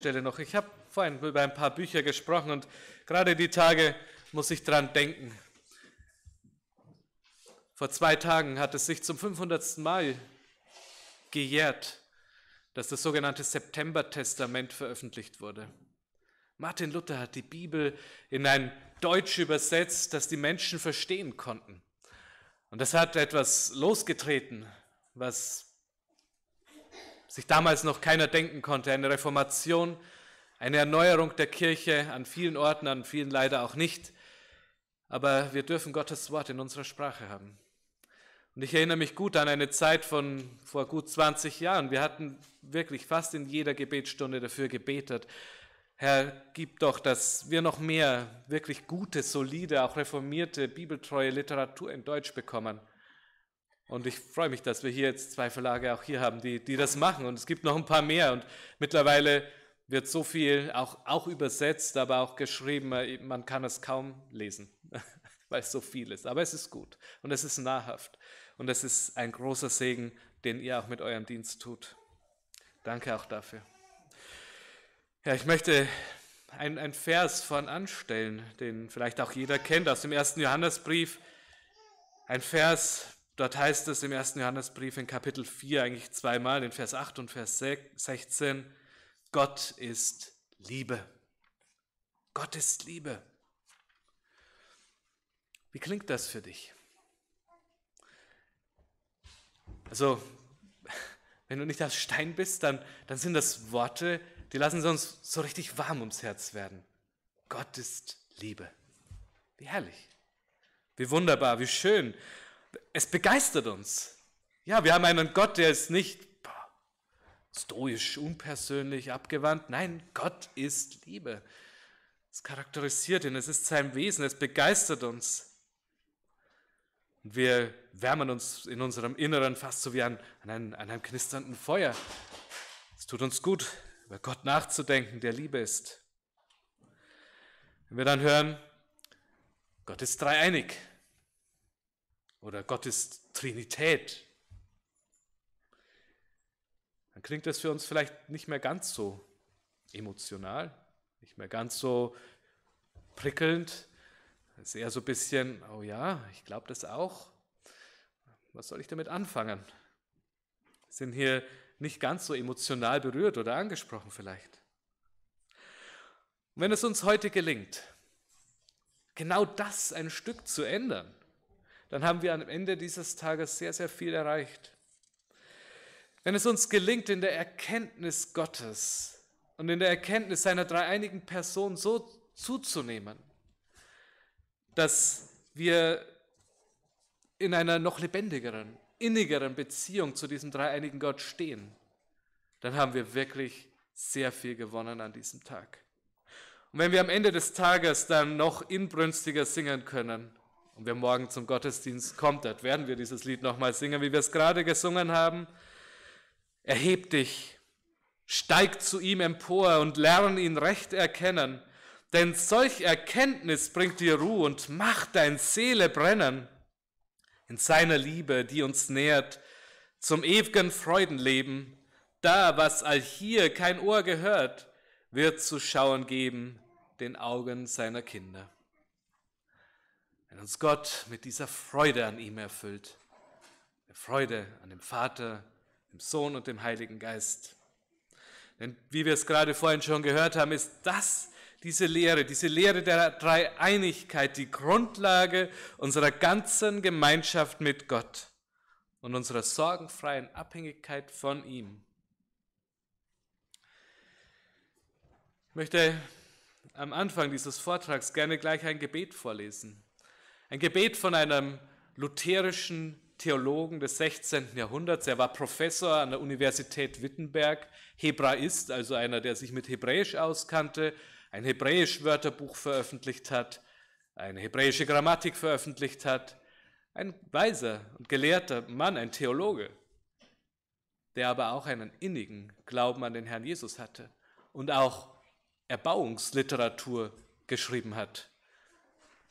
Stelle noch. Ich habe vorhin über ein paar Bücher gesprochen und gerade die Tage muss ich dran denken. Vor zwei Tagen hat es sich zum 500. Mal gejährt, dass das sogenannte September-Testament veröffentlicht wurde. Martin Luther hat die Bibel in ein Deutsch übersetzt, das die Menschen verstehen konnten. Und das hat etwas losgetreten, was sich damals noch keiner denken konnte. Eine Reformation, eine Erneuerung der Kirche an vielen Orten, an vielen leider auch nicht. Aber wir dürfen Gottes Wort in unserer Sprache haben. Und ich erinnere mich gut an eine Zeit von vor gut 20 Jahren. Wir hatten wirklich fast in jeder Gebetsstunde dafür gebetet. Herr, gib doch, dass wir noch mehr wirklich gute, solide, auch reformierte, bibeltreue Literatur in Deutsch bekommen. Und ich freue mich, dass wir hier jetzt zwei Verlage auch hier haben, die, die das machen. Und es gibt noch ein paar mehr. Und mittlerweile wird so viel auch, auch übersetzt, aber auch geschrieben. Man kann es kaum lesen, weil es so viel ist. Aber es ist gut und es ist nahrhaft. Und es ist ein großer Segen, den ihr auch mit eurem Dienst tut. Danke auch dafür. Ja, ich möchte einen, einen Vers von anstellen, den vielleicht auch jeder kennt aus dem ersten Johannesbrief. Ein Vers, Dort heißt es im ersten Johannesbrief in Kapitel 4 eigentlich zweimal, in Vers 8 und Vers 16, Gott ist Liebe. Gott ist Liebe. Wie klingt das für dich? Also, wenn du nicht aus Stein bist, dann, dann sind das Worte, die lassen uns so richtig warm ums Herz werden. Gott ist Liebe. Wie herrlich. Wie wunderbar, wie schön es begeistert uns. Ja, wir haben einen Gott, der ist nicht stoisch, unpersönlich, abgewandt. Nein, Gott ist Liebe. Es charakterisiert ihn, es ist sein Wesen, es begeistert uns. Und wir wärmen uns in unserem Inneren fast so wie an, an, einem, an einem knisternden Feuer. Es tut uns gut, über Gott nachzudenken, der Liebe ist. Wenn wir dann hören, Gott ist dreieinig, oder Gottes Trinität, dann klingt das für uns vielleicht nicht mehr ganz so emotional, nicht mehr ganz so prickelnd. Es ist eher so ein bisschen, oh ja, ich glaube das auch. Was soll ich damit anfangen? Wir Sind hier nicht ganz so emotional berührt oder angesprochen vielleicht. Und wenn es uns heute gelingt, genau das ein Stück zu ändern, dann haben wir am Ende dieses Tages sehr, sehr viel erreicht. Wenn es uns gelingt, in der Erkenntnis Gottes und in der Erkenntnis seiner dreieinigen Person so zuzunehmen, dass wir in einer noch lebendigeren, innigeren Beziehung zu diesem dreieinigen Gott stehen, dann haben wir wirklich sehr viel gewonnen an diesem Tag. Und wenn wir am Ende des Tages dann noch inbrünstiger singen können, und wer morgen zum Gottesdienst kommt, dort werden wir dieses Lied nochmal singen, wie wir es gerade gesungen haben. Erheb dich, steig zu ihm empor und lern ihn recht erkennen, denn solch Erkenntnis bringt dir Ruhe und macht dein Seele brennen. In seiner Liebe, die uns nährt, zum ewigen Freudenleben, da, was all hier kein Ohr gehört, wird zu schauen geben den Augen seiner Kinder. Wenn uns Gott mit dieser Freude an ihm erfüllt, der Freude an dem Vater, dem Sohn und dem Heiligen Geist. Denn wie wir es gerade vorhin schon gehört haben, ist das diese Lehre, diese Lehre der Dreieinigkeit, die Grundlage unserer ganzen Gemeinschaft mit Gott und unserer sorgenfreien Abhängigkeit von ihm. Ich möchte am Anfang dieses Vortrags gerne gleich ein Gebet vorlesen. Ein Gebet von einem lutherischen Theologen des 16. Jahrhunderts. Er war Professor an der Universität Wittenberg, Hebraist, also einer, der sich mit Hebräisch auskannte, ein Hebräisch-Wörterbuch veröffentlicht hat, eine hebräische Grammatik veröffentlicht hat. Ein weiser und gelehrter Mann, ein Theologe, der aber auch einen innigen Glauben an den Herrn Jesus hatte und auch Erbauungsliteratur geschrieben hat.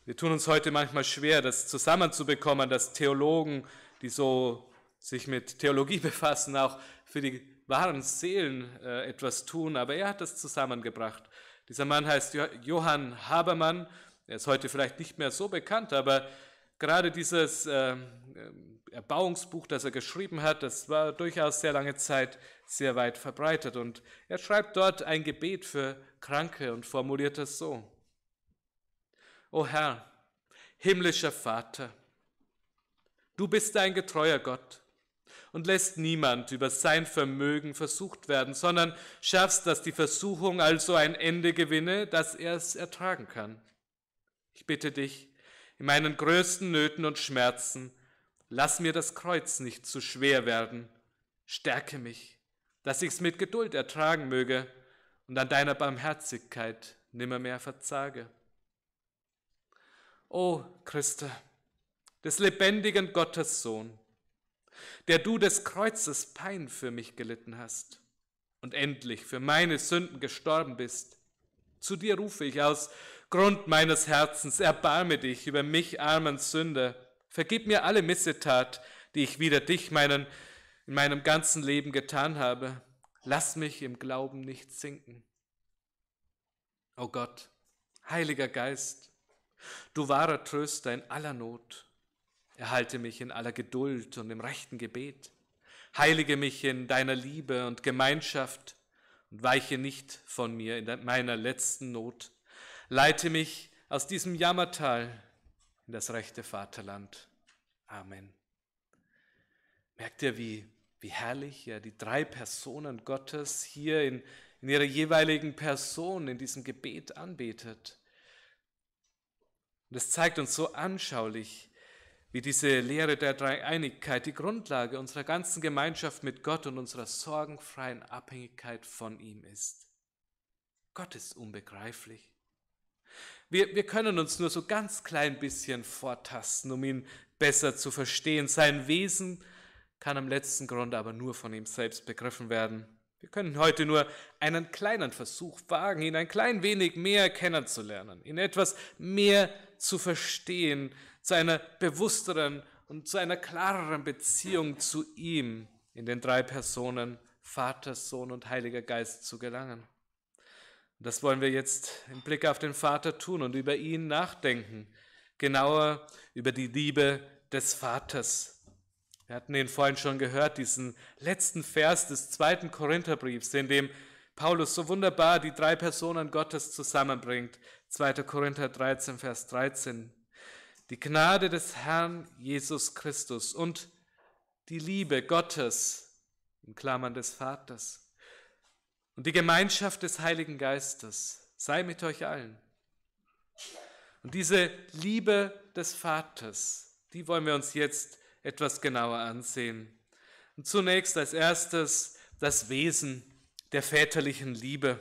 Wir tun uns heute manchmal schwer, das zusammenzubekommen, dass Theologen, die so sich mit Theologie befassen, auch für die wahren Seelen äh, etwas tun. Aber er hat das zusammengebracht. Dieser Mann heißt Johann Habermann. Er ist heute vielleicht nicht mehr so bekannt, aber gerade dieses ähm, Erbauungsbuch, das er geschrieben hat, das war durchaus sehr lange Zeit sehr weit verbreitet. Und er schreibt dort ein Gebet für Kranke und formuliert das so. O Herr, himmlischer Vater, du bist ein getreuer Gott und lässt niemand über sein Vermögen versucht werden, sondern schaffst, dass die Versuchung also ein Ende gewinne, dass er es ertragen kann. Ich bitte dich, in meinen größten Nöten und Schmerzen, lass mir das Kreuz nicht zu schwer werden, stärke mich, dass ich es mit Geduld ertragen möge und an deiner Barmherzigkeit nimmermehr verzage. O Christe, des lebendigen Gottes Sohn, der du des Kreuzes Pein für mich gelitten hast und endlich für meine Sünden gestorben bist. Zu dir rufe ich aus Grund meines Herzens, erbarme dich über mich, armen Sünder, vergib mir alle Missetat, die ich wider dich meinen, in meinem ganzen Leben getan habe. Lass mich im Glauben nicht sinken. O oh Gott, Heiliger Geist, Du wahrer Tröster in aller Not, erhalte mich in aller Geduld und im rechten Gebet, heilige mich in deiner Liebe und Gemeinschaft und weiche nicht von mir in meiner letzten Not, leite mich aus diesem Jammertal in das rechte Vaterland. Amen. Merkt ihr, wie, wie herrlich ja die drei Personen Gottes hier in, in ihrer jeweiligen Person in diesem Gebet anbetet? Und es zeigt uns so anschaulich, wie diese Lehre der Dreieinigkeit die Grundlage unserer ganzen Gemeinschaft mit Gott und unserer sorgenfreien Abhängigkeit von ihm ist. Gott ist unbegreiflich. Wir, wir können uns nur so ganz klein bisschen vortasten, um ihn besser zu verstehen. Sein Wesen kann am letzten Grund aber nur von ihm selbst begriffen werden. Wir können heute nur einen kleinen Versuch wagen, ihn ein klein wenig mehr kennenzulernen, ihn etwas mehr zu verstehen, zu einer bewussteren und zu einer klareren Beziehung zu ihm in den drei Personen Vater, Sohn und Heiliger Geist zu gelangen. Das wollen wir jetzt im Blick auf den Vater tun und über ihn nachdenken, genauer über die Liebe des Vaters wir hatten ihn vorhin schon gehört, diesen letzten Vers des zweiten Korintherbriefs, in dem Paulus so wunderbar die drei Personen Gottes zusammenbringt. 2. Korinther 13, Vers 13. Die Gnade des Herrn Jesus Christus und die Liebe Gottes, in Klammern des Vaters, und die Gemeinschaft des Heiligen Geistes sei mit euch allen. Und diese Liebe des Vaters, die wollen wir uns jetzt etwas genauer ansehen. Und zunächst als erstes das Wesen der väterlichen Liebe.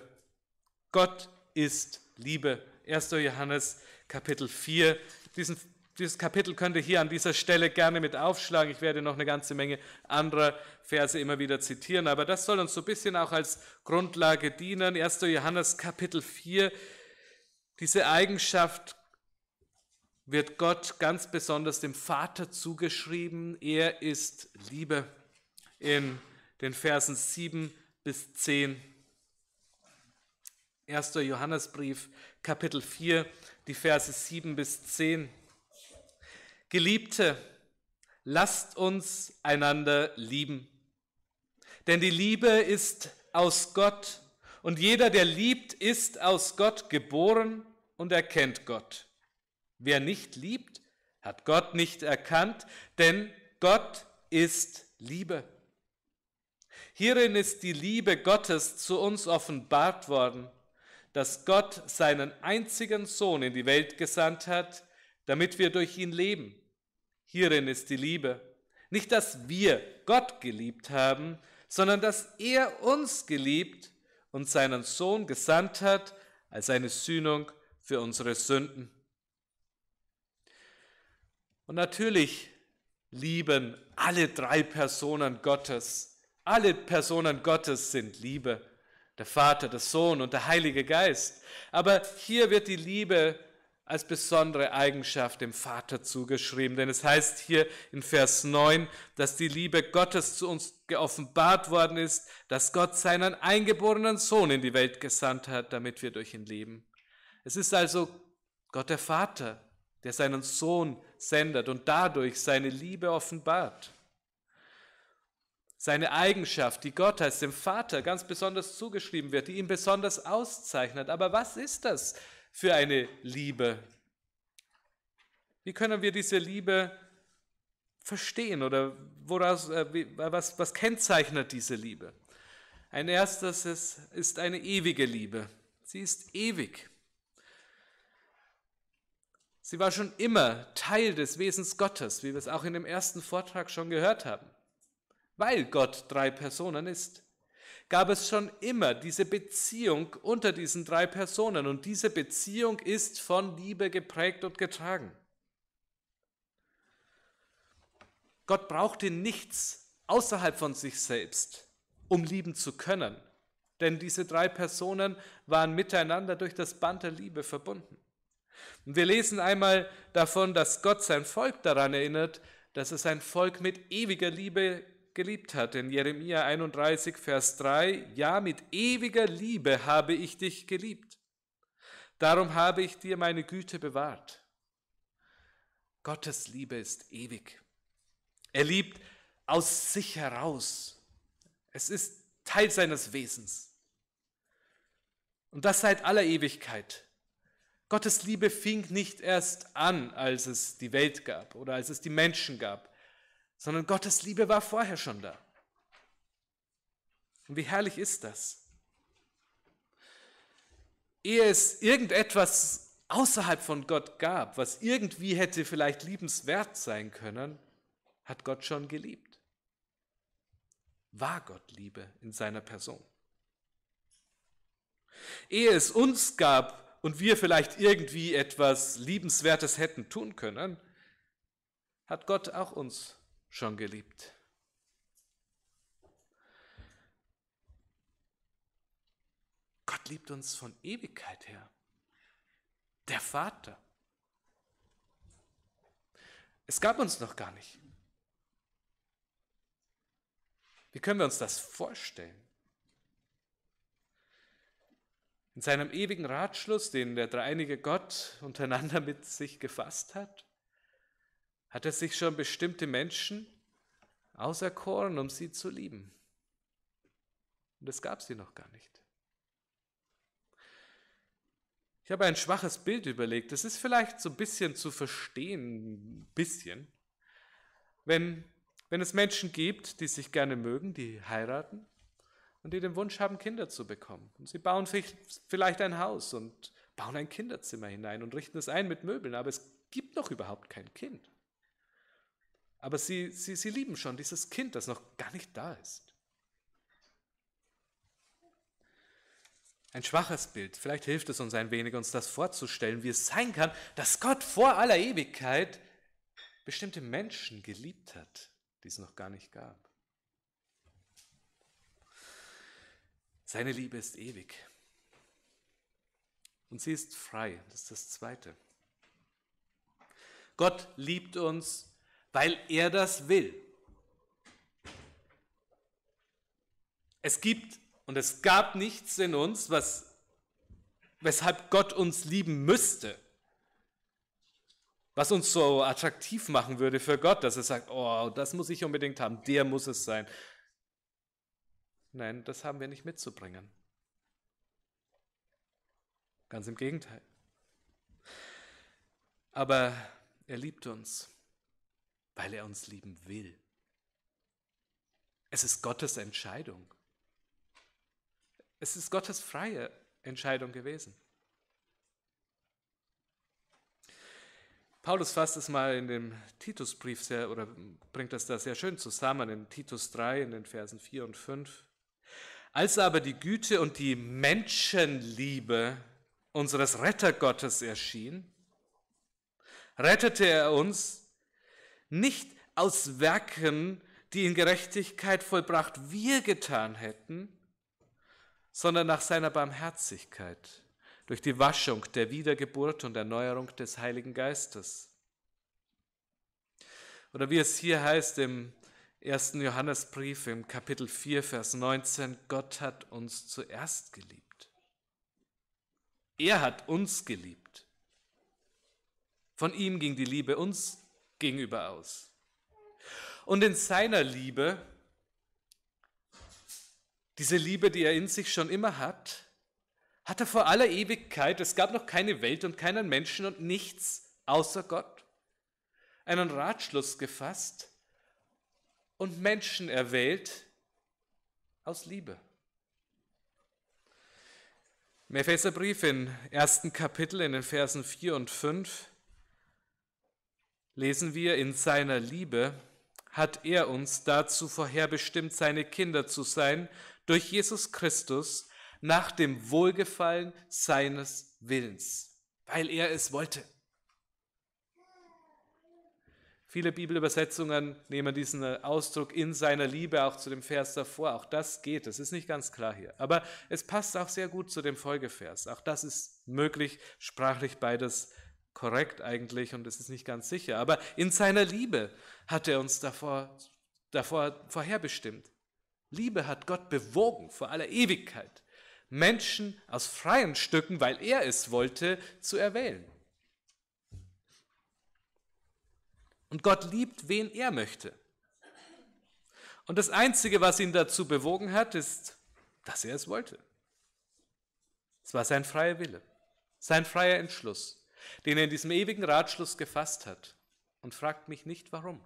Gott ist Liebe. 1. Johannes Kapitel 4. Diesen, dieses Kapitel könnt ihr hier an dieser Stelle gerne mit aufschlagen. Ich werde noch eine ganze Menge anderer Verse immer wieder zitieren, aber das soll uns so ein bisschen auch als Grundlage dienen. 1. Johannes Kapitel 4. Diese Eigenschaft wird Gott ganz besonders dem Vater zugeschrieben. Er ist Liebe in den Versen 7 bis 10. 1. Johannesbrief, Kapitel 4, die Verse 7 bis 10. Geliebte, lasst uns einander lieben. Denn die Liebe ist aus Gott und jeder, der liebt, ist aus Gott geboren und erkennt Gott. Wer nicht liebt, hat Gott nicht erkannt, denn Gott ist Liebe. Hierin ist die Liebe Gottes zu uns offenbart worden, dass Gott seinen einzigen Sohn in die Welt gesandt hat, damit wir durch ihn leben. Hierin ist die Liebe. Nicht, dass wir Gott geliebt haben, sondern dass er uns geliebt und seinen Sohn gesandt hat als eine Sühnung für unsere Sünden. Und natürlich lieben alle drei Personen Gottes. Alle Personen Gottes sind Liebe. Der Vater, der Sohn und der Heilige Geist. Aber hier wird die Liebe als besondere Eigenschaft dem Vater zugeschrieben. Denn es heißt hier in Vers 9, dass die Liebe Gottes zu uns geoffenbart worden ist, dass Gott seinen eingeborenen Sohn in die Welt gesandt hat, damit wir durch ihn leben. Es ist also Gott der Vater, der seinen Sohn sendet und dadurch seine Liebe offenbart. Seine Eigenschaft, die Gott als dem Vater ganz besonders zugeschrieben wird, die ihn besonders auszeichnet. Aber was ist das für eine Liebe? Wie können wir diese Liebe verstehen oder woraus, äh, was, was kennzeichnet diese Liebe? Ein erstes ist, ist eine ewige Liebe. Sie ist ewig. Sie war schon immer Teil des Wesens Gottes, wie wir es auch in dem ersten Vortrag schon gehört haben. Weil Gott drei Personen ist, gab es schon immer diese Beziehung unter diesen drei Personen und diese Beziehung ist von Liebe geprägt und getragen. Gott brauchte nichts außerhalb von sich selbst, um lieben zu können, denn diese drei Personen waren miteinander durch das Band der Liebe verbunden. Und wir lesen einmal davon, dass Gott sein Volk daran erinnert, dass er sein Volk mit ewiger Liebe geliebt hat. In Jeremia 31, Vers 3, ja, mit ewiger Liebe habe ich dich geliebt. Darum habe ich dir meine Güte bewahrt. Gottes Liebe ist ewig. Er liebt aus sich heraus. Es ist Teil seines Wesens. Und das seit aller Ewigkeit. Gottes Liebe fing nicht erst an, als es die Welt gab oder als es die Menschen gab, sondern Gottes Liebe war vorher schon da. Und wie herrlich ist das? Ehe es irgendetwas außerhalb von Gott gab, was irgendwie hätte vielleicht liebenswert sein können, hat Gott schon geliebt. War Gott Liebe in seiner Person? Ehe es uns gab, und wir vielleicht irgendwie etwas Liebenswertes hätten tun können, hat Gott auch uns schon geliebt. Gott liebt uns von Ewigkeit her. Der Vater. Es gab uns noch gar nicht. Wie können wir uns das vorstellen? in seinem ewigen Ratschluss, den der dreinige Gott untereinander mit sich gefasst hat? Hat er sich schon bestimmte Menschen auserkoren, um sie zu lieben? Und es gab sie noch gar nicht. Ich habe ein schwaches Bild überlegt. Es ist vielleicht so ein bisschen zu verstehen, ein bisschen. Wenn, wenn es Menschen gibt, die sich gerne mögen, die heiraten, und die den Wunsch haben, Kinder zu bekommen. Und sie bauen vielleicht ein Haus und bauen ein Kinderzimmer hinein und richten es ein mit Möbeln, aber es gibt noch überhaupt kein Kind. Aber sie, sie, sie lieben schon dieses Kind, das noch gar nicht da ist. Ein schwaches Bild. Vielleicht hilft es uns ein wenig, uns das vorzustellen, wie es sein kann, dass Gott vor aller Ewigkeit bestimmte Menschen geliebt hat, die es noch gar nicht gab. Seine Liebe ist ewig. Und sie ist frei. Das ist das Zweite. Gott liebt uns, weil er das will. Es gibt und es gab nichts in uns, was, weshalb Gott uns lieben müsste. Was uns so attraktiv machen würde für Gott, dass er sagt, oh, das muss ich unbedingt haben, der muss es sein, Nein, das haben wir nicht mitzubringen. Ganz im Gegenteil. Aber er liebt uns, weil er uns lieben will. Es ist Gottes Entscheidung. Es ist Gottes freie Entscheidung gewesen. Paulus fasst es mal in dem Titusbrief sehr oder bringt das da sehr schön zusammen in Titus 3 in den Versen 4 und 5. Als aber die Güte und die Menschenliebe unseres Rettergottes erschien, rettete er uns nicht aus Werken, die in Gerechtigkeit vollbracht wir getan hätten, sondern nach seiner Barmherzigkeit durch die Waschung der Wiedergeburt und Erneuerung des Heiligen Geistes. Oder wie es hier heißt im 1. Johannesbrief im Kapitel 4, Vers 19, Gott hat uns zuerst geliebt. Er hat uns geliebt. Von ihm ging die Liebe uns gegenüber aus. Und in seiner Liebe, diese Liebe, die er in sich schon immer hat, hat er vor aller Ewigkeit, es gab noch keine Welt und keinen Menschen und nichts außer Gott, einen Ratschluss gefasst, und Menschen erwählt aus Liebe. Im Epheserbrief im ersten Kapitel in den Versen 4 und 5 lesen wir, in seiner Liebe hat er uns dazu vorherbestimmt, seine Kinder zu sein, durch Jesus Christus, nach dem Wohlgefallen seines Willens, weil er es wollte. Viele Bibelübersetzungen nehmen diesen äh, Ausdruck in seiner Liebe auch zu dem Vers davor. Auch das geht, das ist nicht ganz klar hier. Aber es passt auch sehr gut zu dem Folgevers. Auch das ist möglich, sprachlich beides korrekt eigentlich und es ist nicht ganz sicher. Aber in seiner Liebe hat er uns davor, davor vorherbestimmt. Liebe hat Gott bewogen vor aller Ewigkeit, Menschen aus freien Stücken, weil er es wollte, zu erwählen. Und Gott liebt, wen er möchte. Und das Einzige, was ihn dazu bewogen hat, ist, dass er es wollte. Es war sein freier Wille, sein freier Entschluss, den er in diesem ewigen Ratschluss gefasst hat. Und fragt mich nicht, warum.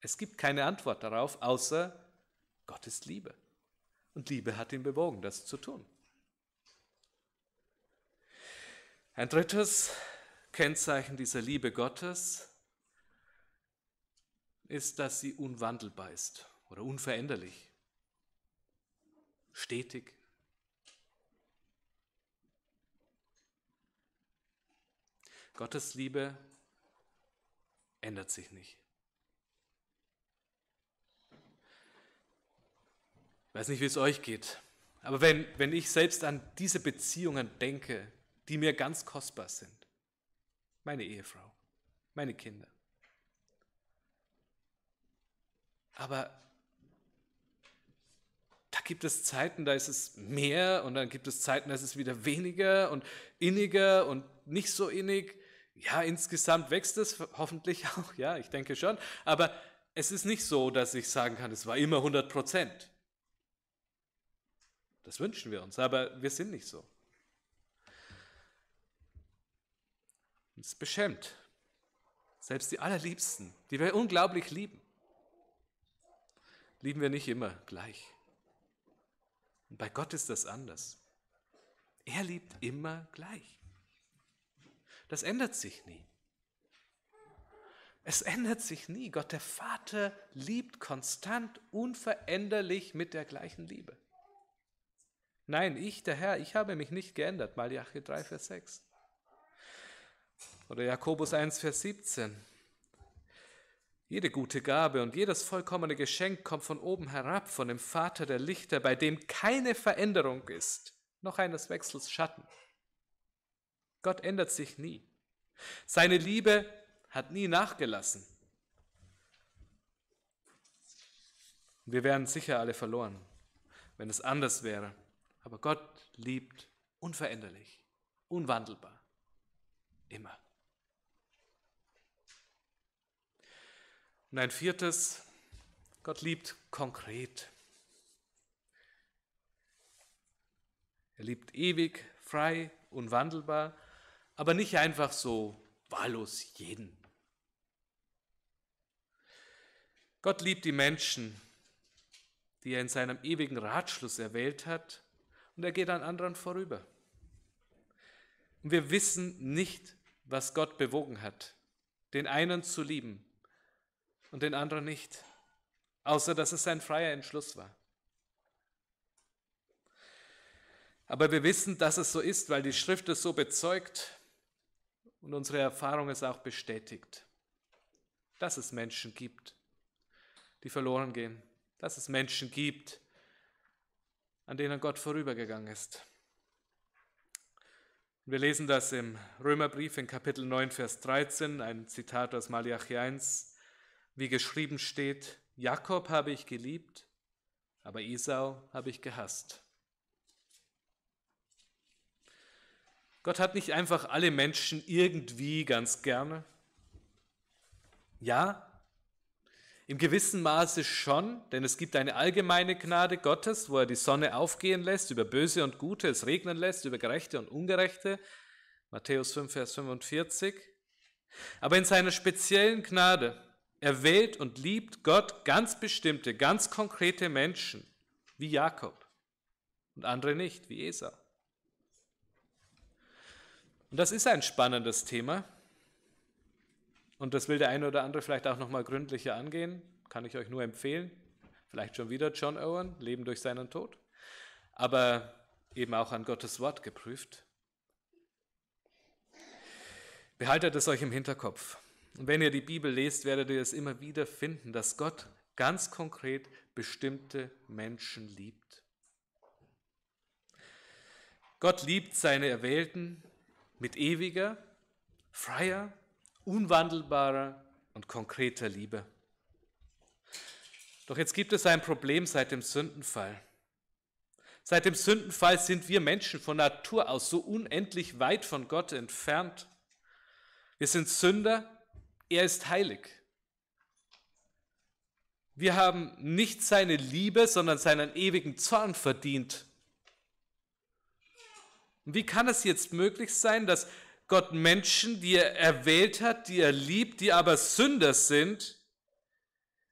Es gibt keine Antwort darauf, außer Gott ist Liebe. Und Liebe hat ihn bewogen, das zu tun. Ein drittes Kennzeichen dieser Liebe Gottes ist, dass sie unwandelbar ist oder unveränderlich, stetig. Gottes Liebe ändert sich nicht. Ich weiß nicht, wie es euch geht, aber wenn, wenn ich selbst an diese Beziehungen denke, die mir ganz kostbar sind, meine Ehefrau, meine Kinder. Aber da gibt es Zeiten, da ist es mehr und dann gibt es Zeiten, da ist es wieder weniger und inniger und nicht so innig. Ja, insgesamt wächst es hoffentlich auch, ja, ich denke schon. Aber es ist nicht so, dass ich sagen kann, es war immer 100 Prozent. Das wünschen wir uns, aber wir sind nicht so. Es beschämt. Selbst die Allerliebsten, die wir unglaublich lieben, lieben wir nicht immer gleich. Und bei Gott ist das anders. Er liebt immer gleich. Das ändert sich nie. Es ändert sich nie. Gott der Vater liebt konstant, unveränderlich mit der gleichen Liebe. Nein, ich, der Herr, ich habe mich nicht geändert. Malachi 3, Vers 6. Oder Jakobus 1, Vers 17. Jede gute Gabe und jedes vollkommene Geschenk kommt von oben herab, von dem Vater der Lichter, bei dem keine Veränderung ist, noch eines Wechsels Schatten. Gott ändert sich nie. Seine Liebe hat nie nachgelassen. Wir wären sicher alle verloren, wenn es anders wäre. Aber Gott liebt unveränderlich, unwandelbar, immer. Und ein viertes, Gott liebt konkret. Er liebt ewig, frei, unwandelbar, aber nicht einfach so wahllos jeden. Gott liebt die Menschen, die er in seinem ewigen Ratschluss erwählt hat, und er geht an anderen vorüber. Und wir wissen nicht, was Gott bewogen hat, den einen zu lieben, und den anderen nicht, außer dass es sein freier Entschluss war. Aber wir wissen, dass es so ist, weil die Schrift es so bezeugt und unsere Erfahrung es auch bestätigt, dass es Menschen gibt, die verloren gehen, dass es Menschen gibt, an denen Gott vorübergegangen ist. Wir lesen das im Römerbrief in Kapitel 9, Vers 13, ein Zitat aus Malachi 1. Wie geschrieben steht, Jakob habe ich geliebt, aber Isau habe ich gehasst. Gott hat nicht einfach alle Menschen irgendwie ganz gerne. Ja, im gewissen Maße schon, denn es gibt eine allgemeine Gnade Gottes, wo er die Sonne aufgehen lässt, über Böse und Gute es regnen lässt, über Gerechte und Ungerechte. Matthäus 5, Vers 45. Aber in seiner speziellen Gnade er wählt und liebt Gott ganz bestimmte, ganz konkrete Menschen, wie Jakob und andere nicht, wie Esau. Und das ist ein spannendes Thema. Und das will der eine oder andere vielleicht auch nochmal gründlicher angehen. Kann ich euch nur empfehlen. Vielleicht schon wieder John Owen, Leben durch seinen Tod. Aber eben auch an Gottes Wort geprüft. Behaltet es euch im Hinterkopf. Und wenn ihr die Bibel lest, werdet ihr es immer wieder finden, dass Gott ganz konkret bestimmte Menschen liebt. Gott liebt seine Erwählten mit ewiger, freier, unwandelbarer und konkreter Liebe. Doch jetzt gibt es ein Problem seit dem Sündenfall. Seit dem Sündenfall sind wir Menschen von Natur aus so unendlich weit von Gott entfernt. Wir sind Sünder er ist heilig. Wir haben nicht seine Liebe, sondern seinen ewigen Zorn verdient. wie kann es jetzt möglich sein, dass Gott Menschen, die er erwählt hat, die er liebt, die aber Sünder sind,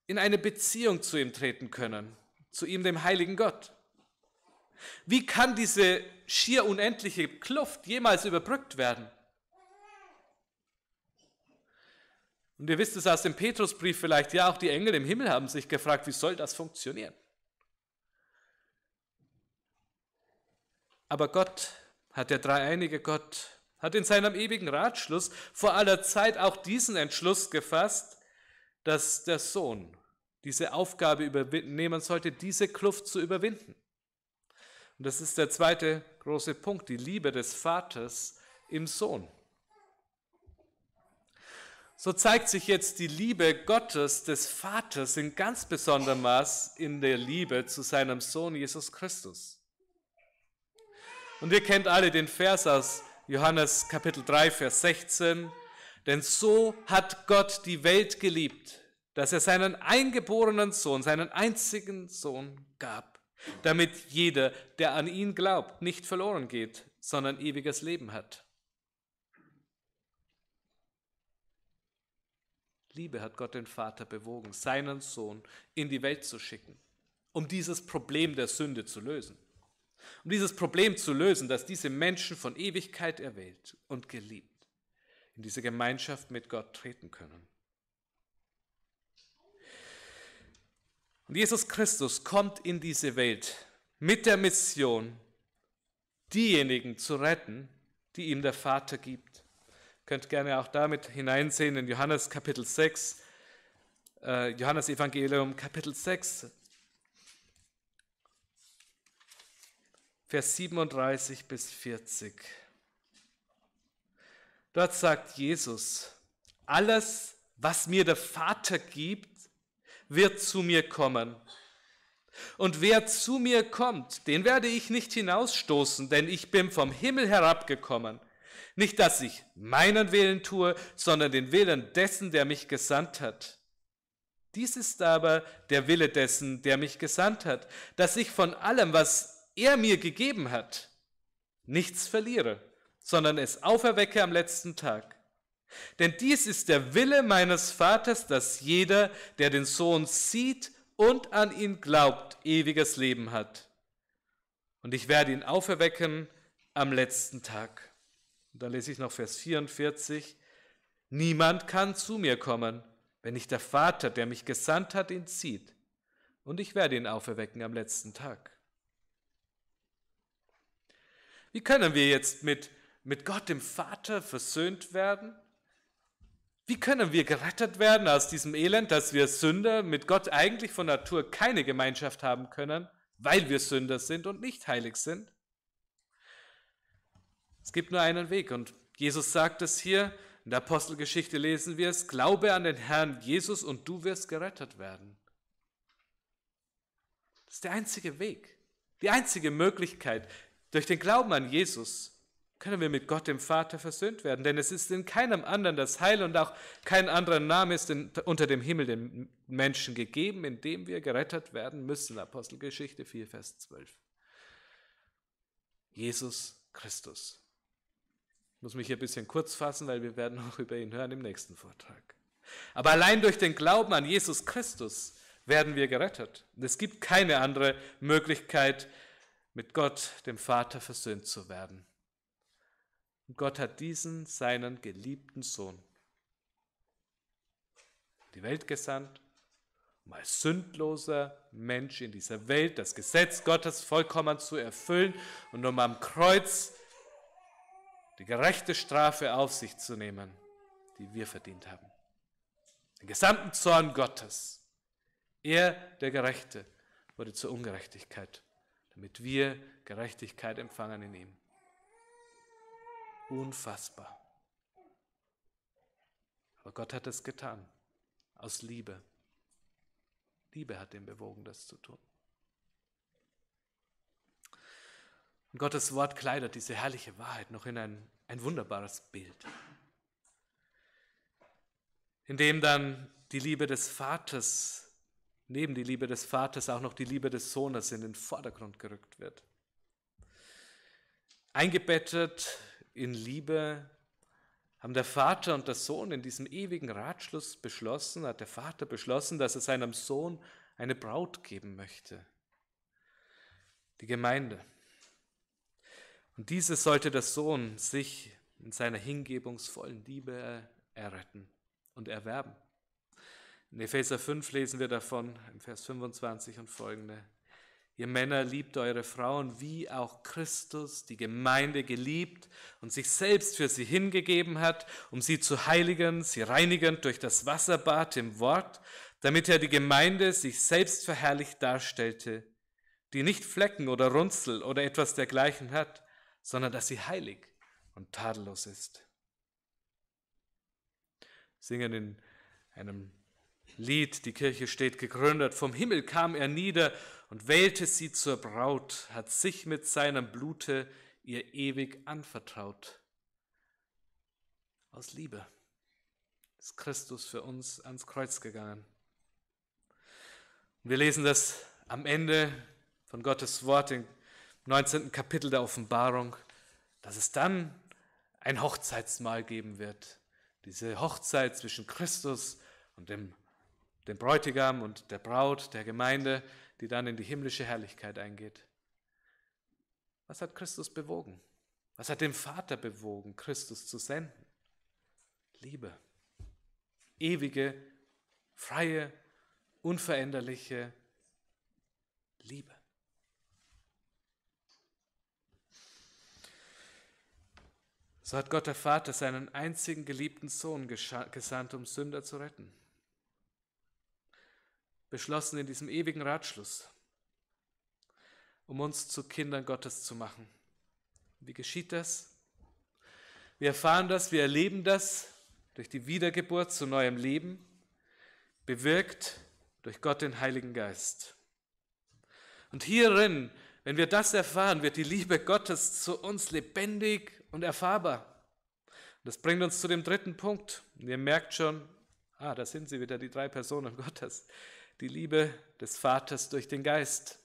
in eine Beziehung zu ihm treten können, zu ihm, dem heiligen Gott? Wie kann diese schier unendliche Kluft jemals überbrückt werden? Und ihr wisst es aus dem Petrusbrief vielleicht, ja, auch die Engel im Himmel haben sich gefragt, wie soll das funktionieren? Aber Gott, hat der dreieinige Gott, hat in seinem ewigen Ratschluss vor aller Zeit auch diesen Entschluss gefasst, dass der Sohn diese Aufgabe übernehmen sollte, diese Kluft zu überwinden. Und das ist der zweite große Punkt, die Liebe des Vaters im Sohn. So zeigt sich jetzt die Liebe Gottes, des Vaters, in ganz besonderem Maß in der Liebe zu seinem Sohn Jesus Christus. Und ihr kennt alle den Vers aus Johannes Kapitel 3, Vers 16. Denn so hat Gott die Welt geliebt, dass er seinen eingeborenen Sohn, seinen einzigen Sohn gab, damit jeder, der an ihn glaubt, nicht verloren geht, sondern ewiges Leben hat. Liebe hat Gott den Vater bewogen, seinen Sohn in die Welt zu schicken, um dieses Problem der Sünde zu lösen. Um dieses Problem zu lösen, dass diese Menschen von Ewigkeit erwählt und geliebt in diese Gemeinschaft mit Gott treten können. Und Jesus Christus kommt in diese Welt mit der Mission, diejenigen zu retten, die ihm der Vater gibt Könnt gerne auch damit hineinsehen in Johannes Kapitel 6. Äh, Johannes Evangelium Kapitel 6. Vers 37 bis 40. Dort sagt Jesus, alles, was mir der Vater gibt, wird zu mir kommen. Und wer zu mir kommt, den werde ich nicht hinausstoßen, denn ich bin vom Himmel herabgekommen. Nicht, dass ich meinen Willen tue, sondern den Willen dessen, der mich gesandt hat. Dies ist aber der Wille dessen, der mich gesandt hat, dass ich von allem, was er mir gegeben hat, nichts verliere, sondern es auferwecke am letzten Tag. Denn dies ist der Wille meines Vaters, dass jeder, der den Sohn sieht und an ihn glaubt, ewiges Leben hat. Und ich werde ihn auferwecken am letzten Tag. Und dann lese ich noch Vers 44. Niemand kann zu mir kommen, wenn nicht der Vater, der mich gesandt hat, ihn zieht. Und ich werde ihn auferwecken am letzten Tag. Wie können wir jetzt mit, mit Gott, dem Vater, versöhnt werden? Wie können wir gerettet werden aus diesem Elend, dass wir Sünder mit Gott eigentlich von Natur keine Gemeinschaft haben können, weil wir Sünder sind und nicht heilig sind? Es gibt nur einen Weg und Jesus sagt es hier, in der Apostelgeschichte lesen wir es, glaube an den Herrn Jesus und du wirst gerettet werden. Das ist der einzige Weg, die einzige Möglichkeit. Durch den Glauben an Jesus können wir mit Gott dem Vater versöhnt werden, denn es ist in keinem anderen das Heil und auch kein anderer Name ist in, unter dem Himmel den Menschen gegeben, in dem wir gerettet werden müssen. Apostelgeschichte 4, Vers 12. Jesus Christus muss mich hier ein bisschen kurz fassen, weil wir werden auch über ihn hören im nächsten Vortrag. Aber allein durch den Glauben an Jesus Christus werden wir gerettet. Und es gibt keine andere Möglichkeit, mit Gott, dem Vater, versöhnt zu werden. Und Gott hat diesen, seinen geliebten Sohn, die Welt gesandt, um als sündloser Mensch in dieser Welt das Gesetz Gottes vollkommen zu erfüllen und um am Kreuz zu die gerechte Strafe auf sich zu nehmen, die wir verdient haben. Den gesamten Zorn Gottes. Er, der Gerechte, wurde zur Ungerechtigkeit, damit wir Gerechtigkeit empfangen in ihm. Unfassbar. Aber Gott hat es getan, aus Liebe. Liebe hat ihn bewogen, das zu tun. Und Gottes Wort kleidet diese herrliche Wahrheit noch in ein, ein wunderbares Bild, in dem dann die Liebe des Vaters, neben die Liebe des Vaters auch noch die Liebe des Sohnes in den Vordergrund gerückt wird. Eingebettet in Liebe haben der Vater und der Sohn in diesem ewigen Ratschluss beschlossen, hat der Vater beschlossen, dass er seinem Sohn eine Braut geben möchte. Die Gemeinde. Und dieses sollte der Sohn sich in seiner hingebungsvollen Liebe erretten und erwerben. In Epheser 5 lesen wir davon, im Vers 25 und folgende. Ihr Männer liebt eure Frauen, wie auch Christus die Gemeinde geliebt und sich selbst für sie hingegeben hat, um sie zu heiligen, sie reinigend durch das Wasserbad im Wort, damit er die Gemeinde sich selbst verherrlicht darstellte, die nicht Flecken oder Runzel oder etwas dergleichen hat, sondern dass sie heilig und tadellos ist. Singen in einem Lied, die Kirche steht gegründet, vom Himmel kam er nieder und wählte sie zur Braut, hat sich mit seinem Blute ihr ewig anvertraut. Aus Liebe ist Christus für uns ans Kreuz gegangen. Und wir lesen das am Ende von Gottes Wort in 19. Kapitel der Offenbarung, dass es dann ein Hochzeitsmahl geben wird. Diese Hochzeit zwischen Christus und dem, dem Bräutigam und der Braut, der Gemeinde, die dann in die himmlische Herrlichkeit eingeht. Was hat Christus bewogen? Was hat den Vater bewogen, Christus zu senden? Liebe. Ewige, freie, unveränderliche Liebe. So hat Gott der Vater seinen einzigen geliebten Sohn gesandt, um Sünder zu retten. Beschlossen in diesem ewigen Ratschluss, um uns zu Kindern Gottes zu machen. Wie geschieht das? Wir erfahren das, wir erleben das durch die Wiedergeburt zu neuem Leben, bewirkt durch Gott den Heiligen Geist. Und hierin, wenn wir das erfahren, wird die Liebe Gottes zu uns lebendig und erfahrbar. Das bringt uns zu dem dritten Punkt. ihr merkt schon, ah, da sind sie wieder, die drei Personen Gottes. Die Liebe des Vaters durch den Geist.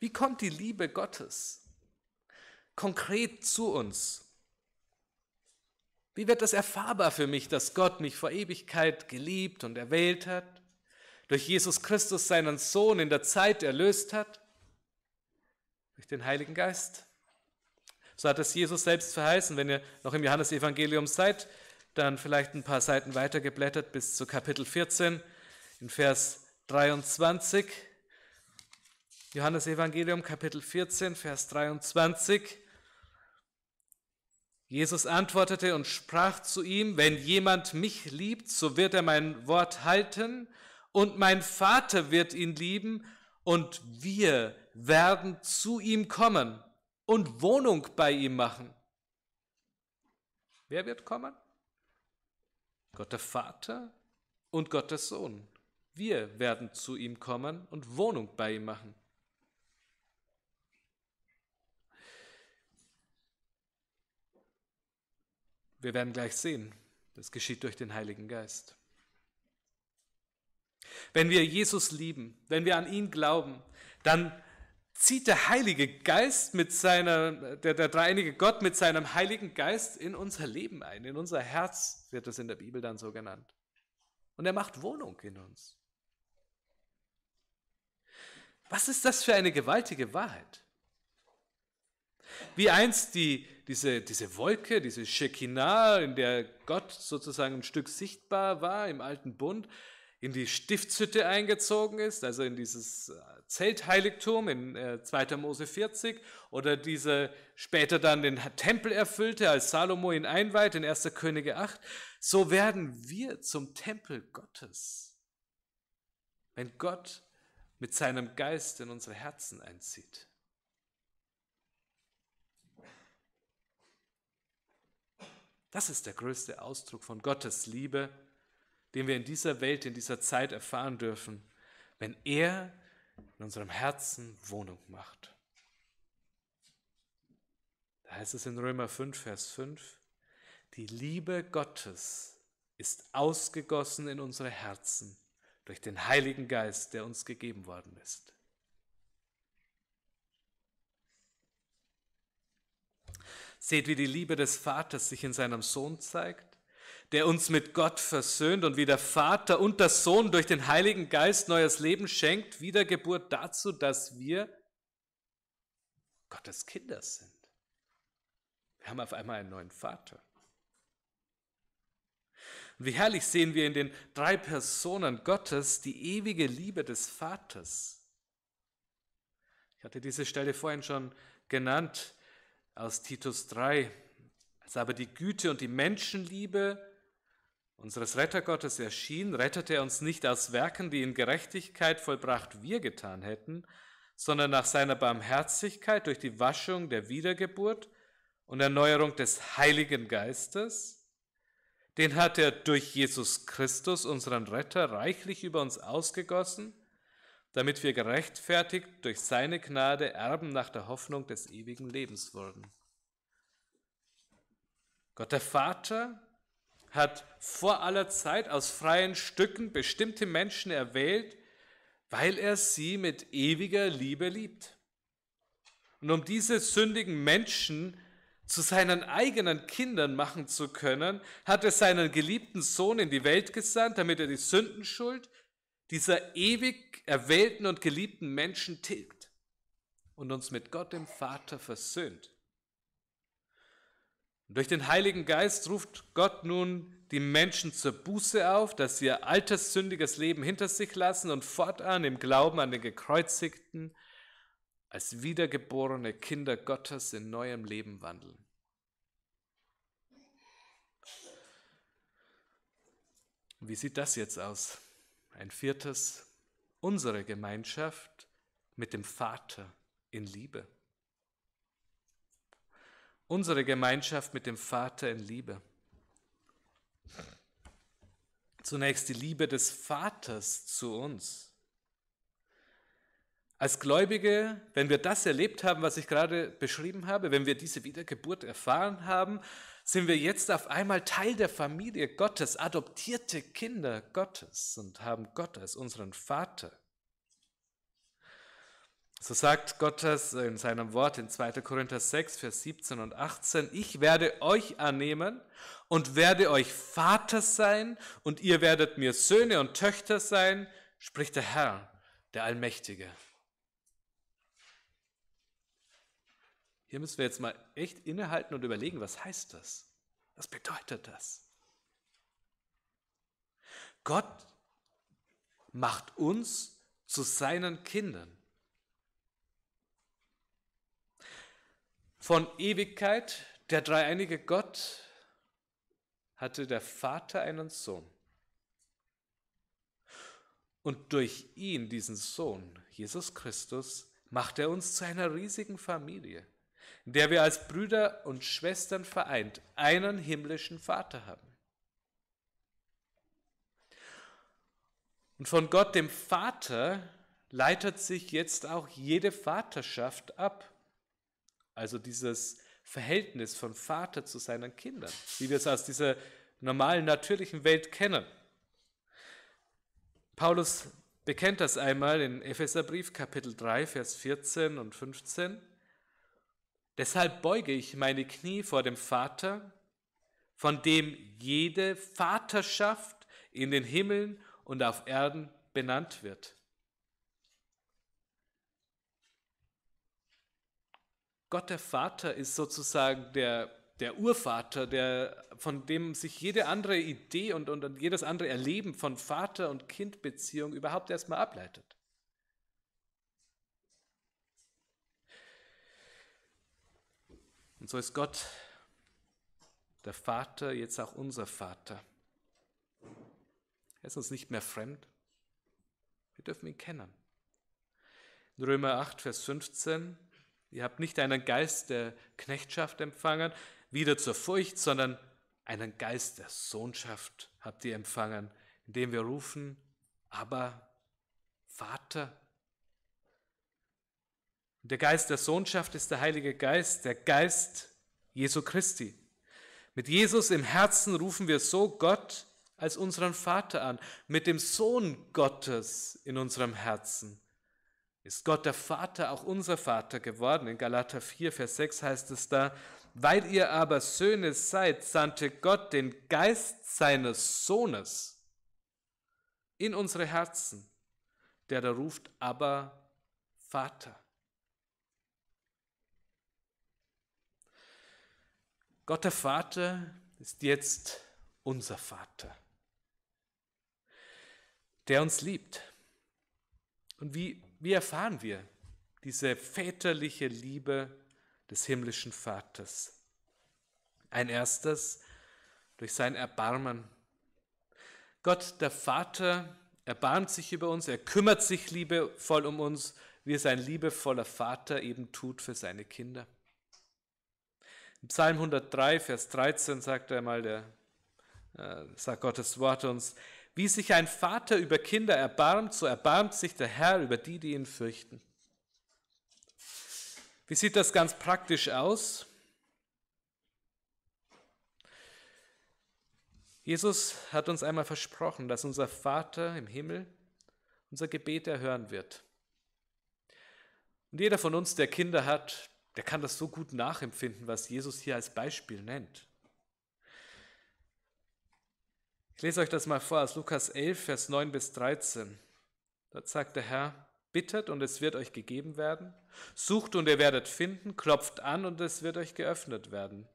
Wie kommt die Liebe Gottes konkret zu uns? Wie wird das erfahrbar für mich, dass Gott mich vor Ewigkeit geliebt und erwählt hat, durch Jesus Christus seinen Sohn in der Zeit erlöst hat? Durch den Heiligen Geist. So hat es Jesus selbst verheißen. Wenn ihr noch im Johannesevangelium seid, dann vielleicht ein paar Seiten weiter geblättert bis zu Kapitel 14, in Vers 23. Johannesevangelium, Kapitel 14, Vers 23. Jesus antwortete und sprach zu ihm, wenn jemand mich liebt, so wird er mein Wort halten und mein Vater wird ihn lieben und wir werden zu ihm kommen und Wohnung bei ihm machen. Wer wird kommen? Gott der Vater und Gott der Sohn. Wir werden zu ihm kommen und Wohnung bei ihm machen. Wir werden gleich sehen, das geschieht durch den Heiligen Geist. Wenn wir Jesus lieben, wenn wir an ihn glauben, dann zieht der Heilige Geist mit seiner, der, der dreieinige Gott mit seinem Heiligen Geist in unser Leben ein, in unser Herz, wird das in der Bibel dann so genannt. Und er macht Wohnung in uns. Was ist das für eine gewaltige Wahrheit? Wie einst die, diese, diese Wolke, diese Shekinah, in der Gott sozusagen ein Stück sichtbar war im alten Bund, in die Stiftshütte eingezogen ist, also in dieses äh, Zeltheiligtum in 2. Äh, Mose 40 oder diese später dann den Tempel erfüllte, als Salomo ihn einweiht in 1. Könige 8, so werden wir zum Tempel Gottes, wenn Gott mit seinem Geist in unsere Herzen einzieht. Das ist der größte Ausdruck von Gottes Liebe den wir in dieser Welt, in dieser Zeit erfahren dürfen, wenn er in unserem Herzen Wohnung macht. Da heißt es in Römer 5, Vers 5, die Liebe Gottes ist ausgegossen in unsere Herzen durch den Heiligen Geist, der uns gegeben worden ist. Seht, wie die Liebe des Vaters sich in seinem Sohn zeigt der uns mit Gott versöhnt und wie der Vater und der Sohn durch den Heiligen Geist neues Leben schenkt, Wiedergeburt dazu, dass wir Gottes Kinder sind. Wir haben auf einmal einen neuen Vater. Und wie herrlich sehen wir in den drei Personen Gottes die ewige Liebe des Vaters. Ich hatte diese Stelle vorhin schon genannt aus Titus 3. Als aber die Güte und die Menschenliebe unseres Rettergottes erschien, rettete er uns nicht aus Werken, die in Gerechtigkeit vollbracht wir getan hätten, sondern nach seiner Barmherzigkeit durch die Waschung der Wiedergeburt und Erneuerung des Heiligen Geistes, den hat er durch Jesus Christus, unseren Retter, reichlich über uns ausgegossen, damit wir gerechtfertigt durch seine Gnade Erben nach der Hoffnung des ewigen Lebens wurden. Gott der Vater hat vor aller Zeit aus freien Stücken bestimmte Menschen erwählt, weil er sie mit ewiger Liebe liebt. Und um diese sündigen Menschen zu seinen eigenen Kindern machen zu können, hat er seinen geliebten Sohn in die Welt gesandt, damit er die Sündenschuld dieser ewig erwählten und geliebten Menschen tilgt und uns mit Gott dem Vater versöhnt. Und durch den Heiligen Geist ruft Gott nun die Menschen zur Buße auf, dass sie ihr altes sündiges Leben hinter sich lassen und fortan im Glauben an den Gekreuzigten als wiedergeborene Kinder Gottes in neuem Leben wandeln. Wie sieht das jetzt aus? Ein viertes, unsere Gemeinschaft mit dem Vater in Liebe unsere Gemeinschaft mit dem Vater in Liebe. Zunächst die Liebe des Vaters zu uns. Als Gläubige, wenn wir das erlebt haben, was ich gerade beschrieben habe, wenn wir diese Wiedergeburt erfahren haben, sind wir jetzt auf einmal Teil der Familie Gottes, adoptierte Kinder Gottes und haben Gott als unseren Vater. So sagt Gottes in seinem Wort in 2. Korinther 6, Vers 17 und 18, ich werde euch annehmen und werde euch Vater sein und ihr werdet mir Söhne und Töchter sein, spricht der Herr, der Allmächtige. Hier müssen wir jetzt mal echt innehalten und überlegen, was heißt das? Was bedeutet das? Gott macht uns zu seinen Kindern. Von Ewigkeit, der dreieinige Gott, hatte der Vater einen Sohn. Und durch ihn, diesen Sohn, Jesus Christus, macht er uns zu einer riesigen Familie, in der wir als Brüder und Schwestern vereint einen himmlischen Vater haben. Und von Gott, dem Vater, leitet sich jetzt auch jede Vaterschaft ab. Also dieses Verhältnis von Vater zu seinen Kindern, wie wir es aus dieser normalen, natürlichen Welt kennen. Paulus bekennt das einmal in Epheserbrief Kapitel 3, Vers 14 und 15. Deshalb beuge ich meine Knie vor dem Vater, von dem jede Vaterschaft in den Himmeln und auf Erden benannt wird. Gott der Vater ist sozusagen der, der Urvater, der, von dem sich jede andere Idee und, und, und jedes andere Erleben von Vater- und Kindbeziehung überhaupt erstmal ableitet. Und so ist Gott, der Vater, jetzt auch unser Vater. Er ist uns nicht mehr fremd. Wir dürfen ihn kennen. In Römer 8, Vers 15 Ihr habt nicht einen Geist der Knechtschaft empfangen, wieder zur Furcht, sondern einen Geist der Sohnschaft habt ihr empfangen, indem wir rufen, aber Vater. Der Geist der Sohnschaft ist der Heilige Geist, der Geist Jesu Christi. Mit Jesus im Herzen rufen wir so Gott als unseren Vater an, mit dem Sohn Gottes in unserem Herzen ist Gott der Vater auch unser Vater geworden. In Galater 4, Vers 6 heißt es da, weil ihr aber Söhne seid, sandte Gott den Geist seines Sohnes in unsere Herzen, der da ruft, aber Vater. Gott der Vater ist jetzt unser Vater, der uns liebt. Und wie wie erfahren wir diese väterliche Liebe des himmlischen Vaters? Ein erstes durch sein Erbarmen. Gott, der Vater, erbarmt sich über uns, er kümmert sich liebevoll um uns, wie es ein liebevoller Vater eben tut für seine Kinder. Im Psalm 103, Vers 13 sagt er einmal der, äh, sagt Gottes Wort uns, wie sich ein Vater über Kinder erbarmt, so erbarmt sich der Herr über die, die ihn fürchten. Wie sieht das ganz praktisch aus? Jesus hat uns einmal versprochen, dass unser Vater im Himmel unser Gebet erhören wird. Und jeder von uns, der Kinder hat, der kann das so gut nachempfinden, was Jesus hier als Beispiel nennt. Ich lese euch das mal vor aus Lukas 11, Vers 9 bis 13. Dort sagt der Herr, bittet und es wird euch gegeben werden, sucht und ihr werdet finden, klopft an und es wird euch geöffnet werden.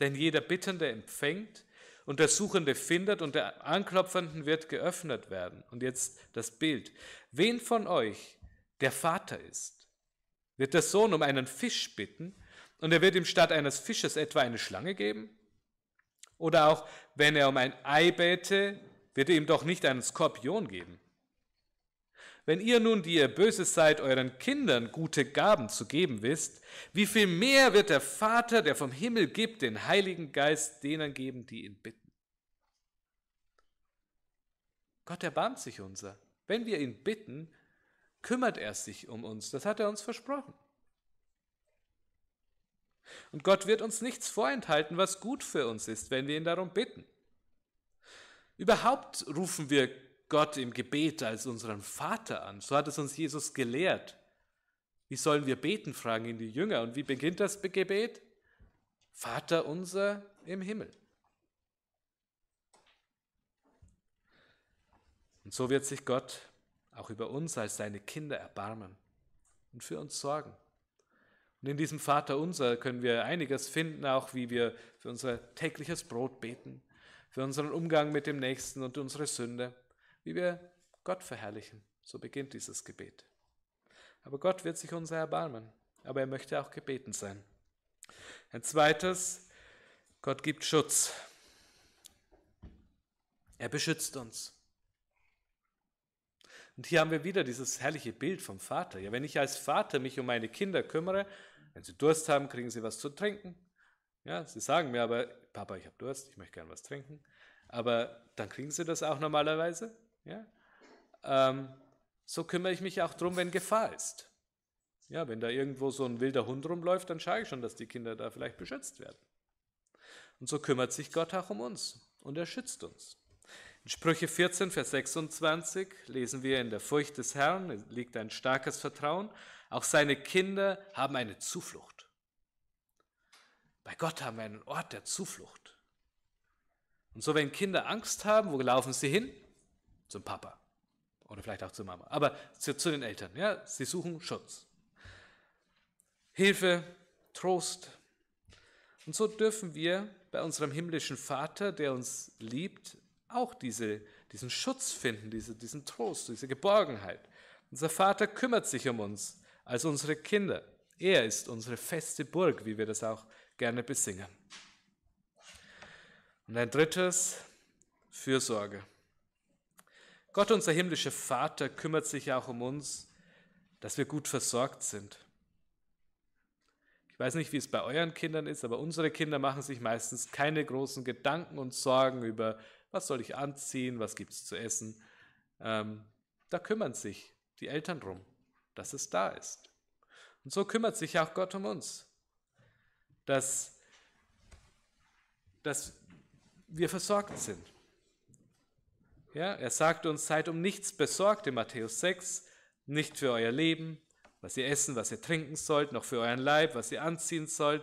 Denn jeder Bittende empfängt und der Suchende findet und der Anklopfenden wird geöffnet werden. Und jetzt das Bild. Wen von euch der Vater ist, wird der Sohn um einen Fisch bitten und er wird ihm statt eines Fisches etwa eine Schlange geben? Oder auch, wenn er um ein Ei bäte, wird er ihm doch nicht einen Skorpion geben. Wenn ihr nun, die ihr böse seid, euren Kindern gute Gaben zu geben wisst, wie viel mehr wird der Vater, der vom Himmel gibt, den Heiligen Geist denen geben, die ihn bitten. Gott erbarmt sich unser. Wenn wir ihn bitten, kümmert er sich um uns. Das hat er uns versprochen. Und Gott wird uns nichts vorenthalten, was gut für uns ist, wenn wir ihn darum bitten. Überhaupt rufen wir Gott im Gebet als unseren Vater an. So hat es uns Jesus gelehrt. Wie sollen wir beten, fragen ihn die Jünger. Und wie beginnt das Gebet? Vater unser im Himmel. Und so wird sich Gott auch über uns als seine Kinder erbarmen und für uns sorgen. Und in diesem Vater unser können wir einiges finden, auch wie wir für unser tägliches Brot beten, für unseren Umgang mit dem Nächsten und unsere Sünde, wie wir Gott verherrlichen. So beginnt dieses Gebet. Aber Gott wird sich unser erbarmen, aber er möchte auch gebeten sein. Ein zweites, Gott gibt Schutz. Er beschützt uns. Und hier haben wir wieder dieses herrliche Bild vom Vater. Ja, wenn ich als Vater mich um meine Kinder kümmere, wenn sie Durst haben, kriegen sie was zu trinken. Ja, sie sagen mir aber, Papa, ich habe Durst, ich möchte gern was trinken. Aber dann kriegen sie das auch normalerweise. Ja? Ähm, so kümmere ich mich auch darum, wenn Gefahr ist. Ja, wenn da irgendwo so ein wilder Hund rumläuft, dann schaue ich schon, dass die Kinder da vielleicht beschützt werden. Und so kümmert sich Gott auch um uns und er schützt uns. In Sprüche 14, Vers 26 lesen wir, in der Furcht des Herrn liegt ein starkes Vertrauen auch seine Kinder haben eine Zuflucht. Bei Gott haben wir einen Ort der Zuflucht. Und so, wenn Kinder Angst haben, wo laufen sie hin? Zum Papa. Oder vielleicht auch zur Mama. Aber zu, zu den Eltern. Ja? Sie suchen Schutz. Hilfe, Trost. Und so dürfen wir bei unserem himmlischen Vater, der uns liebt, auch diese, diesen Schutz finden, diese, diesen Trost, diese Geborgenheit. Unser Vater kümmert sich um uns als unsere Kinder. Er ist unsere feste Burg, wie wir das auch gerne besingen. Und ein drittes, Fürsorge. Gott, unser himmlischer Vater, kümmert sich auch um uns, dass wir gut versorgt sind. Ich weiß nicht, wie es bei euren Kindern ist, aber unsere Kinder machen sich meistens keine großen Gedanken und Sorgen über, was soll ich anziehen, was gibt es zu essen. Ähm, da kümmern sich die Eltern drum dass es da ist. Und so kümmert sich auch Gott um uns, dass, dass wir versorgt sind. Ja, er sagt uns, seid um nichts besorgt in Matthäus 6, nicht für euer Leben, was ihr essen, was ihr trinken sollt, noch für euren Leib, was ihr anziehen sollt.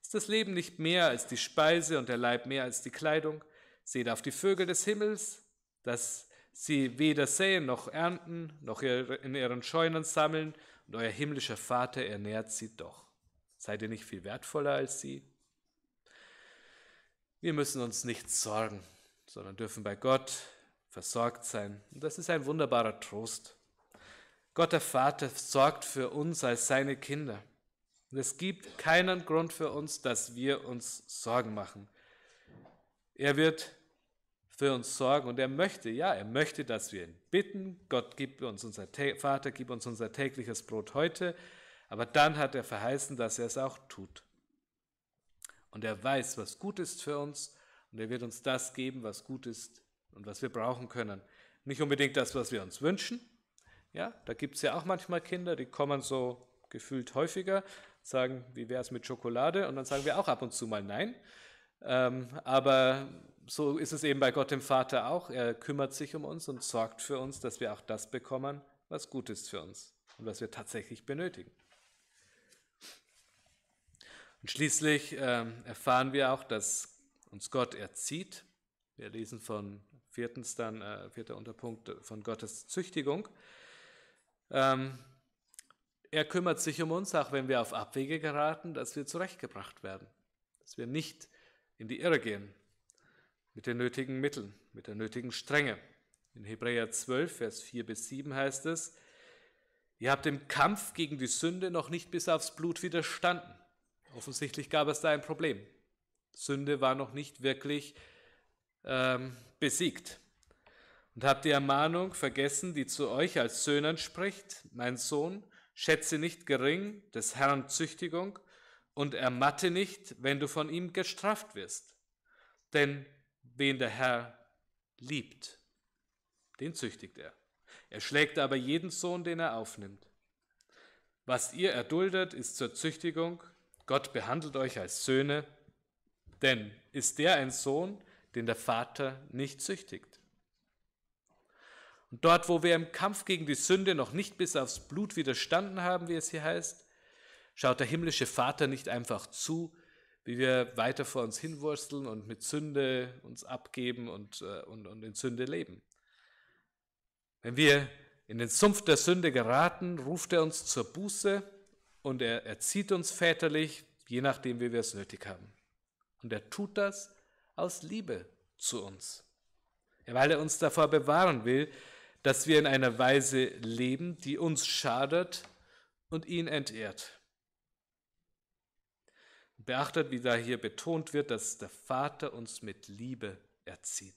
Ist das Leben nicht mehr als die Speise und der Leib mehr als die Kleidung? Seht auf die Vögel des Himmels, dass sie weder säen noch ernten, noch in ihren Scheunen sammeln, und euer himmlischer Vater ernährt sie doch. Seid ihr nicht viel wertvoller als sie? Wir müssen uns nicht sorgen, sondern dürfen bei Gott versorgt sein. Und das ist ein wunderbarer Trost. Gott der Vater sorgt für uns als seine Kinder. Und es gibt keinen Grund für uns, dass wir uns Sorgen machen. Er wird für uns sorgen und er möchte, ja, er möchte, dass wir ihn bitten. Gott gib uns unser Vater, gib uns unser tägliches Brot heute. Aber dann hat er verheißen, dass er es auch tut. Und er weiß, was gut ist für uns und er wird uns das geben, was gut ist und was wir brauchen können. Nicht unbedingt das, was wir uns wünschen. Ja, da gibt es ja auch manchmal Kinder, die kommen so gefühlt häufiger, sagen, wie wäre es mit Schokolade? Und dann sagen wir auch ab und zu mal nein. Ähm, aber so ist es eben bei Gott dem Vater auch. Er kümmert sich um uns und sorgt für uns, dass wir auch das bekommen, was gut ist für uns und was wir tatsächlich benötigen. Und schließlich äh, erfahren wir auch, dass uns Gott erzieht. Wir lesen von viertens dann, äh, vierter Unterpunkt von Gottes Züchtigung. Ähm, er kümmert sich um uns, auch wenn wir auf Abwege geraten, dass wir zurechtgebracht werden, dass wir nicht in die Irre gehen, mit den nötigen Mitteln, mit der nötigen Strenge. In Hebräer 12, Vers 4 bis 7 heißt es, ihr habt im Kampf gegen die Sünde noch nicht bis aufs Blut widerstanden. Offensichtlich gab es da ein Problem. Sünde war noch nicht wirklich ähm, besiegt. Und habt die Ermahnung vergessen, die zu euch als Söhnen spricht, mein Sohn, schätze nicht gering des Herrn Züchtigung und ermatte nicht, wenn du von ihm gestraft wirst. Denn Wen der Herr liebt, den züchtigt er. Er schlägt aber jeden Sohn, den er aufnimmt. Was ihr erduldet, ist zur Züchtigung. Gott behandelt euch als Söhne, denn ist der ein Sohn, den der Vater nicht züchtigt. Und dort, wo wir im Kampf gegen die Sünde noch nicht bis aufs Blut widerstanden haben, wie es hier heißt, schaut der himmlische Vater nicht einfach zu, wie wir weiter vor uns hinwursteln und mit Sünde uns abgeben und, äh, und, und in Sünde leben. Wenn wir in den Sumpf der Sünde geraten, ruft er uns zur Buße und er erzieht uns väterlich, je nachdem, wie wir es nötig haben. Und er tut das aus Liebe zu uns, weil er uns davor bewahren will, dass wir in einer Weise leben, die uns schadet und ihn entehrt. Beachtet, wie da hier betont wird, dass der Vater uns mit Liebe erzieht.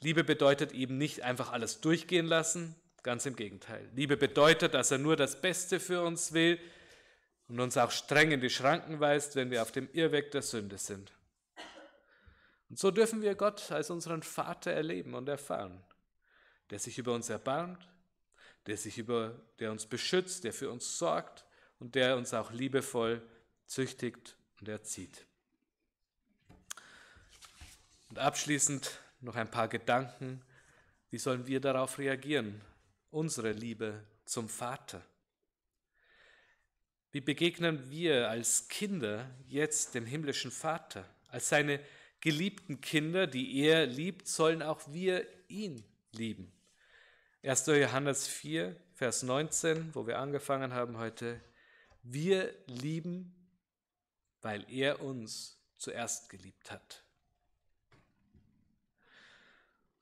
Liebe bedeutet eben nicht einfach alles durchgehen lassen, ganz im Gegenteil. Liebe bedeutet, dass er nur das Beste für uns will und uns auch streng in die Schranken weist, wenn wir auf dem Irrweg der Sünde sind. Und so dürfen wir Gott als unseren Vater erleben und erfahren, der sich über uns erbarmt, der sich über, der uns beschützt, der für uns sorgt und der uns auch liebevoll züchtigt und erzieht. Und abschließend noch ein paar Gedanken. Wie sollen wir darauf reagieren? Unsere Liebe zum Vater. Wie begegnen wir als Kinder jetzt dem himmlischen Vater? Als seine geliebten Kinder, die er liebt, sollen auch wir ihn lieben. 1. Johannes 4, Vers 19, wo wir angefangen haben heute. Wir lieben weil er uns zuerst geliebt hat.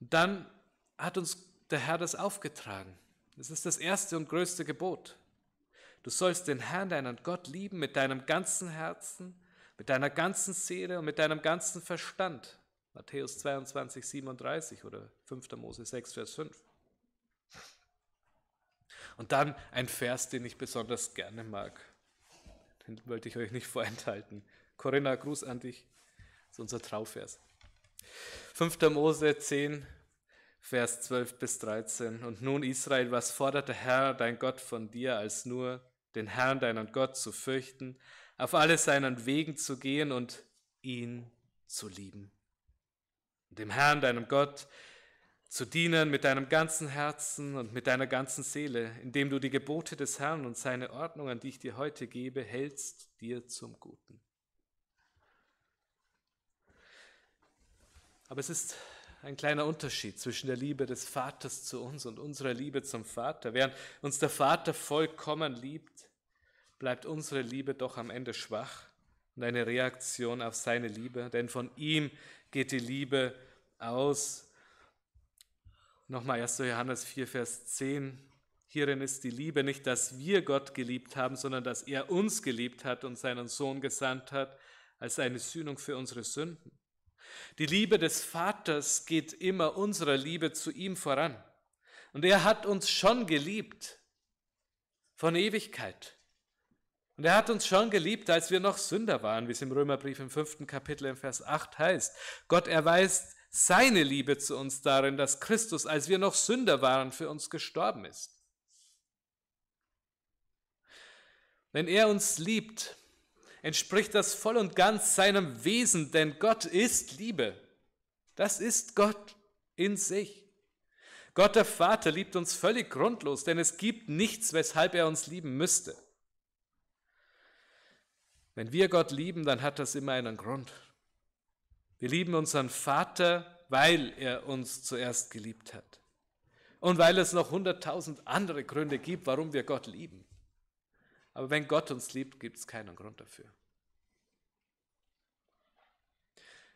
Und dann hat uns der Herr das aufgetragen. Das ist das erste und größte Gebot. Du sollst den Herrn, deinen Gott, lieben mit deinem ganzen Herzen, mit deiner ganzen Seele und mit deinem ganzen Verstand. Matthäus 22, 37 oder 5. Mose 6, Vers 5. Und dann ein Vers, den ich besonders gerne mag. Den wollte ich euch nicht vorenthalten. Corinna, Gruß an dich. Das ist unser Trauvers. 5. Mose 10, Vers 12 bis 13. Und nun Israel, was fordert der Herr, dein Gott, von dir, als nur den Herrn, deinen Gott, zu fürchten, auf alle seinen Wegen zu gehen und ihn zu lieben. Dem Herrn, deinem Gott, zu dienen mit deinem ganzen Herzen und mit deiner ganzen Seele, indem du die Gebote des Herrn und seine Ordnungen, die ich dir heute gebe, hältst dir zum Guten. Aber es ist ein kleiner Unterschied zwischen der Liebe des Vaters zu uns und unserer Liebe zum Vater. Während uns der Vater vollkommen liebt, bleibt unsere Liebe doch am Ende schwach und eine Reaktion auf seine Liebe, denn von ihm geht die Liebe aus, Nochmal 1. Johannes 4, Vers 10. Hierin ist die Liebe nicht, dass wir Gott geliebt haben, sondern dass er uns geliebt hat und seinen Sohn gesandt hat als eine Sühnung für unsere Sünden. Die Liebe des Vaters geht immer unserer Liebe zu ihm voran. Und er hat uns schon geliebt von Ewigkeit. Und er hat uns schon geliebt, als wir noch Sünder waren, wie es im Römerbrief im fünften Kapitel im Vers 8 heißt. Gott erweist seine Liebe zu uns darin, dass Christus, als wir noch Sünder waren, für uns gestorben ist. Wenn er uns liebt, entspricht das voll und ganz seinem Wesen, denn Gott ist Liebe. Das ist Gott in sich. Gott der Vater liebt uns völlig grundlos, denn es gibt nichts, weshalb er uns lieben müsste. Wenn wir Gott lieben, dann hat das immer einen Grund. Wir lieben unseren Vater, weil er uns zuerst geliebt hat. Und weil es noch hunderttausend andere Gründe gibt, warum wir Gott lieben. Aber wenn Gott uns liebt, gibt es keinen Grund dafür.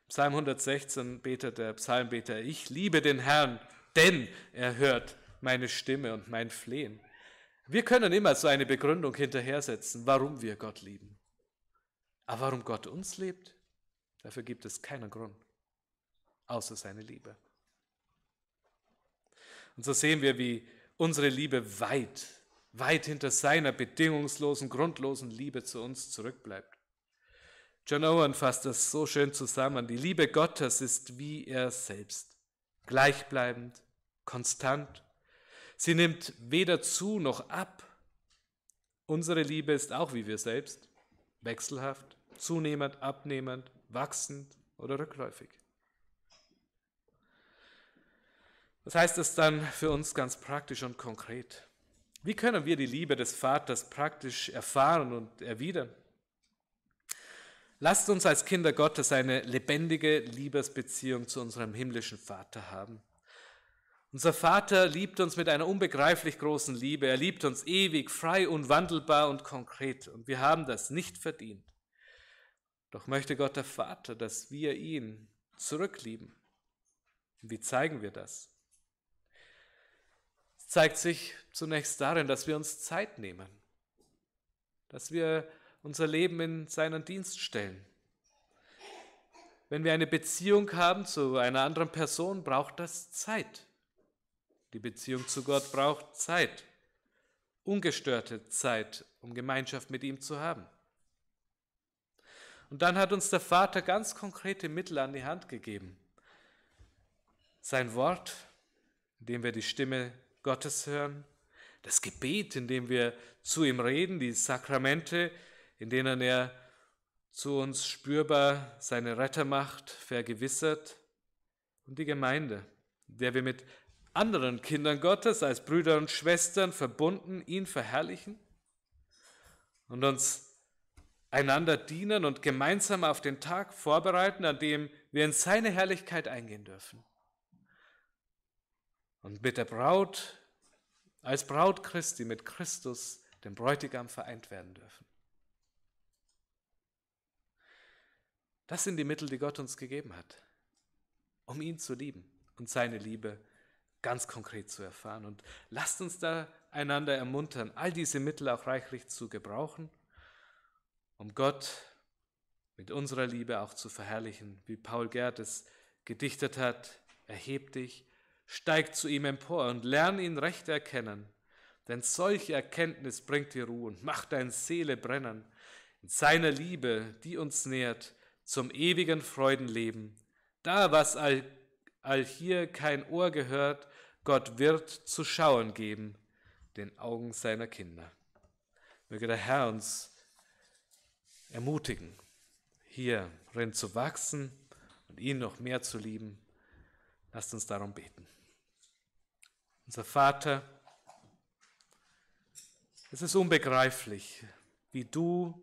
Psalm 116 betet der Psalmbeter, ich liebe den Herrn, denn er hört meine Stimme und mein Flehen. Wir können immer so eine Begründung hinterhersetzen, warum wir Gott lieben. Aber warum Gott uns liebt, Dafür gibt es keinen Grund, außer seine Liebe. Und so sehen wir, wie unsere Liebe weit, weit hinter seiner bedingungslosen, grundlosen Liebe zu uns zurückbleibt. John Owen fasst das so schön zusammen. Die Liebe Gottes ist wie er selbst, gleichbleibend, konstant. Sie nimmt weder zu noch ab. Unsere Liebe ist auch wie wir selbst, wechselhaft, zunehmend, abnehmend, wachsend oder rückläufig. Was heißt das dann für uns ganz praktisch und konkret? Wie können wir die Liebe des Vaters praktisch erfahren und erwidern? Lasst uns als Kinder Gottes eine lebendige Liebesbeziehung zu unserem himmlischen Vater haben. Unser Vater liebt uns mit einer unbegreiflich großen Liebe. Er liebt uns ewig, frei, unwandelbar und konkret. Und wir haben das nicht verdient. Doch möchte Gott der Vater, dass wir ihn zurücklieben. wie zeigen wir das? Es zeigt sich zunächst darin, dass wir uns Zeit nehmen, dass wir unser Leben in seinen Dienst stellen. Wenn wir eine Beziehung haben zu einer anderen Person, braucht das Zeit. Die Beziehung zu Gott braucht Zeit, ungestörte Zeit, um Gemeinschaft mit ihm zu haben. Und dann hat uns der Vater ganz konkrete Mittel an die Hand gegeben. Sein Wort, indem wir die Stimme Gottes hören, das Gebet, indem wir zu ihm reden, die Sakramente, in denen er zu uns spürbar seine Rettermacht vergewissert und die Gemeinde, in der wir mit anderen Kindern Gottes als Brüder und Schwestern verbunden ihn verherrlichen und uns einander dienen und gemeinsam auf den Tag vorbereiten, an dem wir in seine Herrlichkeit eingehen dürfen. Und mit der Braut, als Braut Christi, mit Christus, dem Bräutigam, vereint werden dürfen. Das sind die Mittel, die Gott uns gegeben hat, um ihn zu lieben und seine Liebe ganz konkret zu erfahren. Und lasst uns da einander ermuntern, all diese Mittel auch reichlich zu gebrauchen um Gott mit unserer Liebe auch zu verherrlichen, wie Paul Gerd es gedichtet hat, erheb dich, steig zu ihm empor und lern ihn recht erkennen, denn solche Erkenntnis bringt dir Ruhe und macht deine Seele brennen in seiner Liebe, die uns nährt zum ewigen Freudenleben. Da, was all, all hier kein Ohr gehört, Gott wird zu schauen geben, den Augen seiner Kinder. Möge der Herr uns ermutigen, hierin zu wachsen und ihn noch mehr zu lieben. Lasst uns darum beten. Unser Vater, es ist unbegreiflich, wie du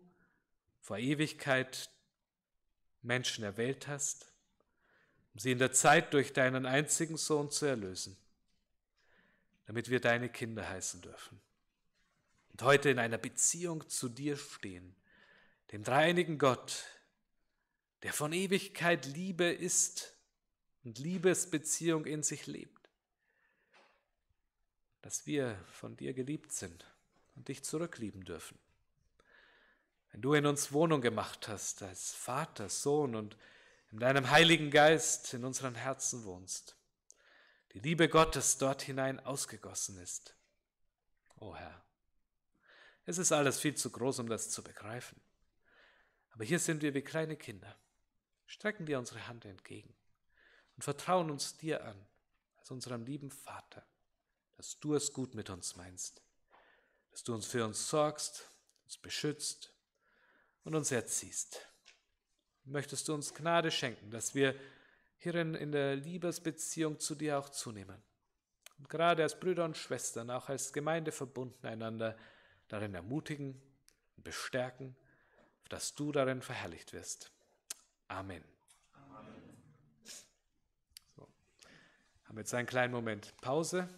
vor Ewigkeit Menschen erwählt hast, um sie in der Zeit durch deinen einzigen Sohn zu erlösen, damit wir deine Kinder heißen dürfen und heute in einer Beziehung zu dir stehen dem dreieinigen Gott, der von Ewigkeit Liebe ist und Liebesbeziehung in sich lebt, dass wir von dir geliebt sind und dich zurücklieben dürfen. Wenn du in uns Wohnung gemacht hast, als Vater, Sohn und in deinem Heiligen Geist in unseren Herzen wohnst, die Liebe Gottes dort hinein ausgegossen ist. O oh Herr, es ist alles viel zu groß, um das zu begreifen. Aber hier sind wir wie kleine Kinder. Strecken wir unsere Hand entgegen und vertrauen uns dir an, als unserem lieben Vater, dass du es gut mit uns meinst, dass du uns für uns sorgst, uns beschützt und uns erziehst. Möchtest du uns Gnade schenken, dass wir hierin in der Liebesbeziehung zu dir auch zunehmen und gerade als Brüder und Schwestern, auch als Gemeinde verbunden einander darin ermutigen und bestärken dass du darin verherrlicht wirst. Amen. Amen. So. Haben jetzt einen kleinen Moment Pause.